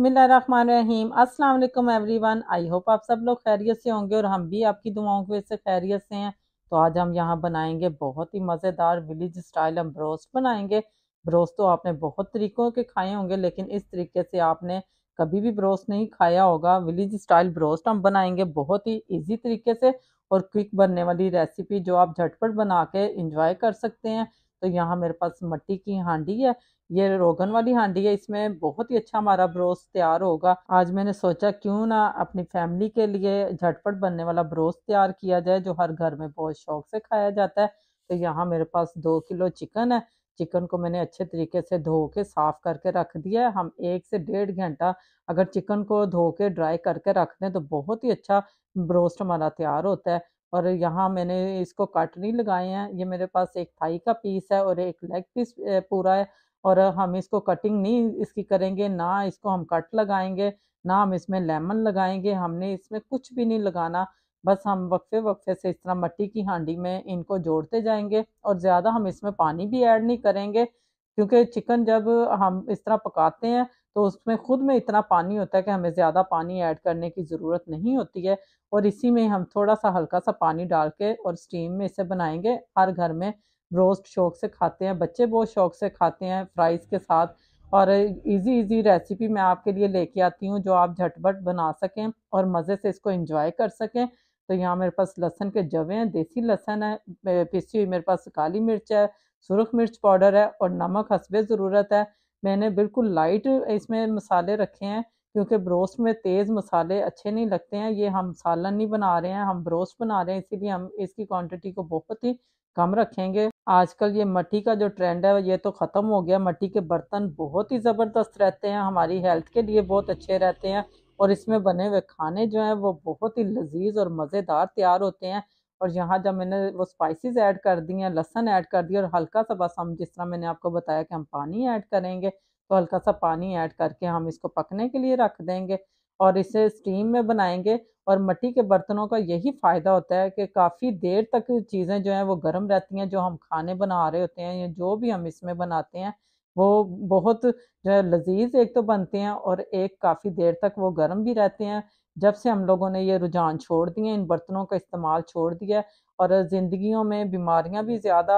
बिसमीम अस्सलाम every I hope आप सब लोग खैरियत से होंगे और हम भी आपकी दुआओं की वजह से खैरियत से हैं तो आज हम यहाँ बनाएंगे बहुत ही मज़ेदार विलेज स्टाइल हम ब्रोस्ट बनाएंगे ब्रोस्ट तो आपने बहुत तरीक़ों के खाए होंगे लेकिन इस तरीके से आपने कभी भी ब्रोस्ट नहीं खाया होगा विलेज स्टाइल ब्रोस्ट हम बनाएंगे बहुत ही ईजी तरीके से और क्विक बनने वाली रेसिपी जो आप झटपट बना के इंजॉय कर सकते हैं तो यहाँ मेरे पास मट्टी की हांडी है ये रोगन वाली हांडी है इसमें बहुत ही अच्छा हमारा ब्रोस तैयार होगा आज मैंने सोचा क्यों ना अपनी फैमिली के लिए झटपट बनने वाला ब्रोस तैयार किया जाए जो हर घर में बहुत शौक से खाया जाता है तो यहाँ मेरे पास दो किलो चिकन है चिकन को मैंने अच्छे तरीके से धो के साफ़ करके रख दिया है हम एक से डेढ़ घंटा अगर चिकन को धो के ड्राई करके रख दें तो बहुत ही अच्छा ब्रोस्ट हमारा तैयार होता है और यहाँ मैंने इसको कट नहीं लगाए हैं ये मेरे पास एक थाई का पीस है और एक लेग पीस पूरा है और हम इसको कटिंग नहीं इसकी करेंगे ना इसको हम कट लगाएंगे ना हम इसमें लेमन लगाएंगे हमने इसमें कुछ भी नहीं लगाना बस हम वक्फे वक्फे से इस तरह मट्टी की हांडी में इनको जोड़ते जाएंगे और ज़्यादा हम इसमें पानी भी ऐड नहीं करेंगे क्योंकि चिकन जब हम इस तरह पकाते हैं तो उसमें खुद में इतना पानी होता है कि हमें ज़्यादा पानी ऐड करने की ज़रूरत नहीं होती है और इसी में हम थोड़ा सा हल्का सा पानी डाल के और स्टीम में इसे बनाएंगे हर घर में रोस्ट शौक से खाते हैं बच्चे बहुत शौक से खाते हैं फ्राइज़ के साथ और इजी इजी रेसिपी मैं आपके लिए लेके आती हूँ जो आप झटपट बना सकें और मज़े से इसको इंजॉय कर सकें तो यहाँ मेरे पास लहसन के जवे हैं देसी लहसन है पिसी हुई मेरे पास काली मिर्च है सुरख मिर्च पाउडर है और नमक हसबे ज़रूरत है मैंने बिल्कुल लाइट इसमें मसाले रखे हैं क्योंकि ब्रोस्ट में तेज़ मसाले अच्छे नहीं लगते हैं ये हम सालन नहीं बना रहे हैं हम ब्रोस्ट बना रहे हैं इसीलिए हम इसकी क्वांटिटी को बहुत ही कम रखेंगे आजकल ये मट्टी का जो ट्रेंड है ये तो ख़त्म हो गया मट्टी के बर्तन बहुत ही ज़बरदस्त रहते हैं हमारी हेल्थ के लिए बहुत अच्छे रहते हैं और इसमें बने हुए खाने जो हैं वो बहुत ही लजीज और मज़ेदार तैयार होते हैं और यहाँ जब मैंने वो स्पाइसेस ऐड कर दी हैं लहसन ऐड कर दिया और हल्का सा बस हम जिस तरह मैंने आपको बताया कि हम पानी ऐड करेंगे तो हल्का सा पानी ऐड करके हम इसको पकने के लिए रख देंगे और इसे स्टीम में बनाएंगे और मट्टी के बर्तनों का यही फ़ायदा होता है कि काफ़ी देर तक चीज़ें जो हैं वो गर्म रहती हैं जो हम खाने बना रहे होते हैं या जो भी हम इसमें बनाते हैं वो बहुत जो है लजीज एक तो बनते हैं और एक काफ़ी देर तक वो गर्म भी रहते हैं जब से हम लोगों ने ये रुझान छोड़ दिए इन बर्तनों का इस्तेमाल छोड़ दिया और ज़िंदगियों में बीमारियां भी ज़्यादा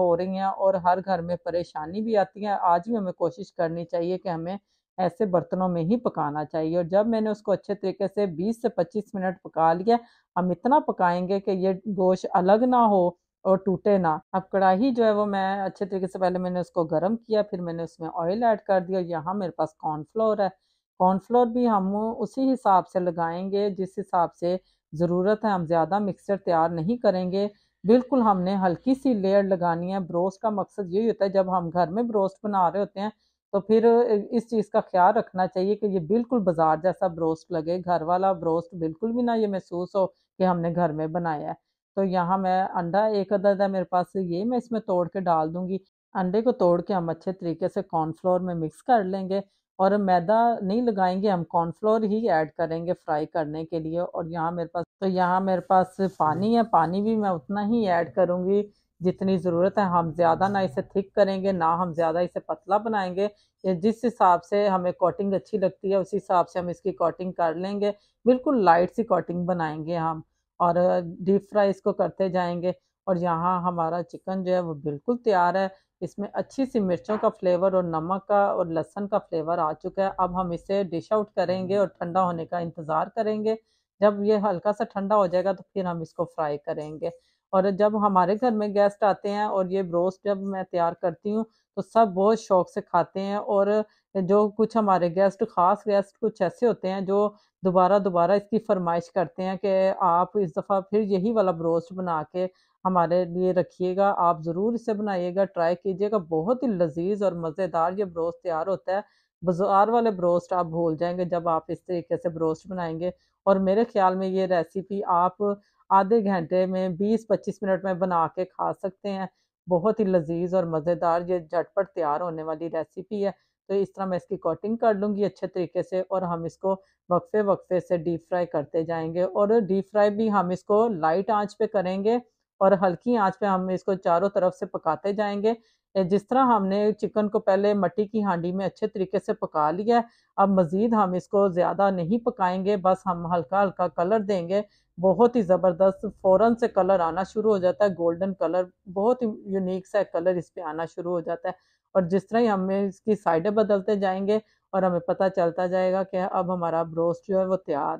हो रही हैं और हर घर में परेशानी भी आती है आज भी हमें कोशिश करनी चाहिए कि हमें ऐसे बर्तनों में ही पकाना चाहिए और जब मैंने उसको अच्छे तरीके से 20 से 25 मिनट पका लिया हम इतना पकाएंगे कि ये गोश्त अलग ना हो और टूटे ना अब कढ़ाई जो है वो मैं अच्छे तरीके से पहले मैंने उसको गर्म किया फिर मैंने उसमें ऑयल ऐड कर दिया और यहाँ मेरे पास कॉर्नफ्लोर है कॉर्नफ्लोर भी हम उसी हिसाब से लगाएंगे जिस हिसाब से ज़रूरत है हम ज़्यादा मिक्सचर तैयार नहीं करेंगे बिल्कुल हमने हल्की सी लेयर लगानी है ब्रोस्ट का मकसद यही होता है जब हम घर में ब्रोस्ट बना रहे होते हैं तो फिर इस चीज़ का ख्याल रखना चाहिए कि ये बिल्कुल बाजार जैसा ब्रोस्ट लगे घर वाला ब्रोस्ट बिल्कुल भी ना ये महसूस हो कि हमने घर में बनाया है तो यहाँ मैं अंडा एक अदद है मेरे पास ये मैं इसमें तोड़ के डाल दूँगी अंडे को तोड़ के हम अच्छे तरीके से कॉर्नफ्लोर में मिक्स कर लेंगे और मैदा नहीं लगाएंगे हम कॉर्नफ्लोर ही ऐड करेंगे फ्राई करने के लिए और यहाँ मेरे पास तो यहाँ मेरे पास पानी है पानी भी मैं उतना ही ऐड करूँगी जितनी ज़रूरत है हम ज़्यादा ना इसे थिक करेंगे ना हम ज़्यादा इसे पतला बनाएंगे जिस हिसाब से हमें कोटिंग अच्छी लगती है उसी हिसाब से हम इसकी कोटिंग कर लेंगे बिल्कुल लाइट सी कोटिंग बनाएंगे हम और डीप फ्राई इसको करते जाएंगे और यहाँ हमारा चिकन जो है वो बिल्कुल तैयार है इसमें अच्छी सी मिर्चों का फ्लेवर और नमक का और लहसन का फ्लेवर आ चुका है अब हम इसे डिश आउट करेंगे और ठंडा होने का इंतज़ार करेंगे जब ये हल्का सा ठंडा हो जाएगा तो फिर हम इसको फ्राई करेंगे और जब हमारे घर में गेस्ट आते हैं और ये ब्रोस्ट जब मैं तैयार करती हूँ तो सब बहुत शौक से खाते हैं और जो कुछ हमारे गेस्ट खास गेस्ट कुछ ऐसे होते हैं जो दोबारा दोबारा इसकी फरमाइश करते हैं कि आप इस दफ़ा फिर यही वाला ब्रोस्ट बना के हमारे लिए रखिएगा आप ज़रूर इसे बनाइएगा ट्राई कीजिएगा बहुत ही लजीज और मज़ेदार ये ब्रोस्ट तैयार होता है बाज़ार वाले ब्रोस्ट आप भूल जाएंगे जब आप इस तरीके से ब्रोस्ट बनाएंगे और मेरे ख्याल में ये रेसिपी आप आधे घंटे में 20-25 मिनट में बना के खा सकते हैं बहुत ही लजीज और मज़ेदार ये झटपट तैयार होने वाली रेसिपी है तो इस तरह मैं इसकी कोटिंग कर लूँगी अच्छे तरीके से और हम इसको वक्फे वक्फे से डीप फ्राई करते जाएंगे और डीप फ्राई भी हम इसको लाइट आँच पर करेंगे और हल्की आंच पे हम इसको चारों तरफ से पकाते जाएंगे जिस तरह हमने चिकन को पहले मट्टी की हांडी में अच्छे तरीके से पका लिया अब मज़ीद हम इसको ज़्यादा नहीं पकाएंगे बस हम हल्का हल्का कलर देंगे बहुत ही ज़बरदस्त फ़ौरन से कलर आना शुरू हो जाता है गोल्डन कलर बहुत ही यूनिक सा कलर इस पर आना शुरू हो जाता है और जिस तरह ही हमें इसकी साइडें बदलते जाएंगे और हमें पता चलता जाएगा कि अब हमारा ब्रोस्ट जो है वो तैयार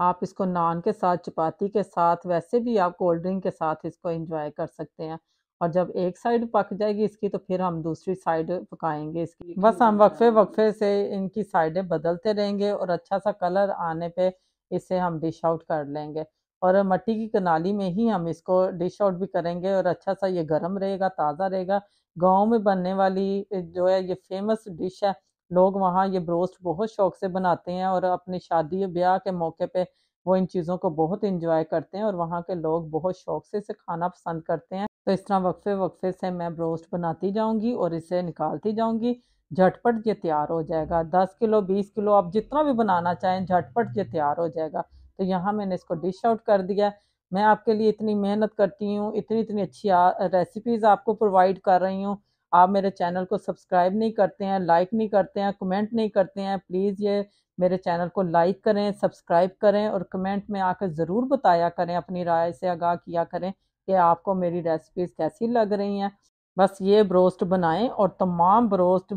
आप इसको नान के साथ चपाती के साथ वैसे भी आप कोल्ड ड्रिंक के साथ इसको इंजॉय कर सकते हैं और जब एक साइड पक जाएगी इसकी तो फिर हम दूसरी साइड पकाएंगे इसकी बस हम वक्फे वक्फे से इनकी साइडें बदलते रहेंगे और अच्छा सा कलर आने पे इसे हम डिश आउट कर लेंगे और मट्टी की कनाली में ही हम इसको डिश आउट भी करेंगे और अच्छा सा ये गर्म रहेगा ताज़ा रहेगा गाँव में बनने वाली जो है ये फेमस डिश है लोग वहाँ ये ब्रोस्ट बहुत शौक से बनाते हैं और अपने शादी ब्याह के मौके पे वो इन चीज़ों को बहुत इंजॉय करते हैं और वहाँ के लोग बहुत शौक से इसे खाना पसंद करते हैं तो इस तरह वक्फे वक्फे से मैं ब्रोस्ट बनाती जाऊँगी और इसे निकालती जाऊँगी झटपट ये तैयार हो जाएगा दस किलो बीस किलो आप जितना भी बनाना चाहें झटपट ये तैयार हो जाएगा तो यहाँ मैंने इसको डिश आउट कर दिया मैं आपके लिए इतनी मेहनत करती हूँ इतनी इतनी अच्छी रेसिपीज़ आपको प्रोवाइड कर रही हूँ आप मेरे चैनल को सब्सक्राइब नहीं करते हैं लाइक नहीं करते हैं कमेंट नहीं करते हैं प्लीज़ ये मेरे चैनल को लाइक करें सब्सक्राइब करें और कमेंट में आकर ज़रूर बताया करें अपनी राय से आगाह किया करें कि आपको मेरी रेसिपीज़ कैसी लग रही हैं बस ये ब्रोस्ट बनाएं और तमाम ब्रोस्ट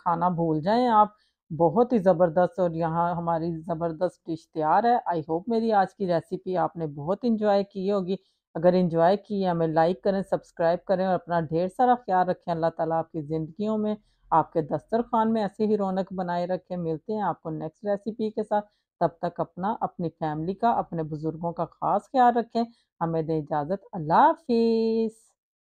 खाना भूल जाएं आप बहुत ही ज़बरदस्त और यहाँ हमारी ज़बरदस्त डिश तैयार है आई होप मेरी आज की रेसिपी आपने बहुत इंजॉय की होगी अगर इंजॉय किए हमें लाइक करें सब्सक्राइब करें और अपना ढेर सारा ख्याल रखें अल्लाह ताला आपकी ज़िंदगियों में आपके दस्तरखान में ऐसे ही रौनक बनाए रखें मिलते हैं आपको नेक्स्ट रेसिपी के साथ तब तक अपना अपनी फैमिली का अपने बुज़ुर्गों का ख़ास ख्याल रखें हमें दें इजाज़त अल्लाह हाफिज़